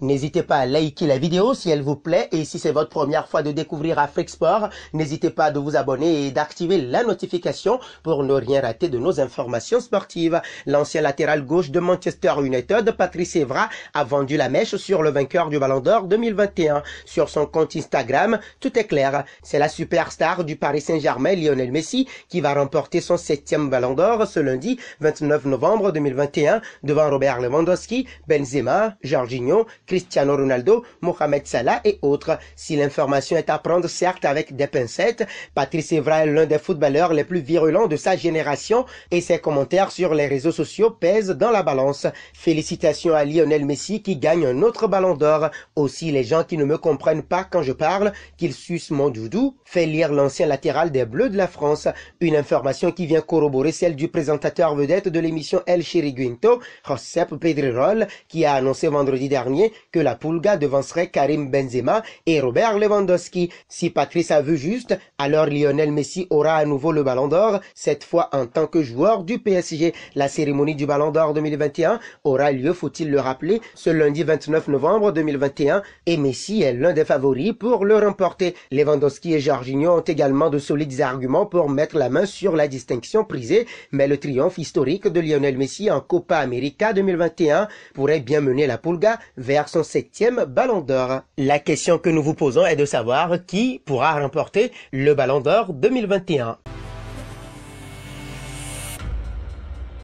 N'hésitez pas à liker la vidéo si elle vous plaît et si c'est votre première fois de découvrir Afrique Sport, n'hésitez pas de vous abonner et d'activer la notification pour ne rien rater de nos informations sportives. L'ancien latéral gauche de Manchester United, Patrice Evra, a vendu la mèche sur le vainqueur du Ballon d'Or 2021. Sur son compte Instagram, tout est clair. C'est la superstar du Paris Saint-Germain, Lionel Messi, qui va remporter son septième Ballon d'Or ce lundi 29 novembre 2021 devant Robert Lewandowski, Benzema, Jorginho, Cristiano Ronaldo, Mohamed Salah et autres. Si l'information est à prendre certes avec des pincettes, Patrice Evra est l'un des footballeurs les plus virulents de sa génération et ses commentaires sur les réseaux sociaux pèsent dans la balance. Félicitations à Lionel Messi qui gagne un autre ballon d'or. Aussi les gens qui ne me comprennent pas quand je parle qu'ils sucent mon doudou fait lire l'ancien latéral des Bleus de la France. Une information qui vient corroborer celle du présentateur vedette de l'émission El Chiriguinto, Josep Pedrerol, qui a annoncé vendredi dernier que la Pulga devancerait Karim Benzema et Robert Lewandowski. Si Patrice a vu juste, alors Lionel Messi aura à nouveau le Ballon d'Or, cette fois en tant que joueur du PSG. La cérémonie du Ballon d'Or 2021 aura lieu, faut-il le rappeler, ce lundi 29 novembre 2021 et Messi est l'un des favoris pour le remporter. Lewandowski et Jorginho ont également de solides arguments pour mettre la main sur la distinction prisée, mais le triomphe historique de Lionel Messi en Copa América 2021 pourrait bien mener la Pulga vers son septième Ballon d'Or. La question que nous vous posons est de savoir qui pourra remporter le Ballon d'Or 2021.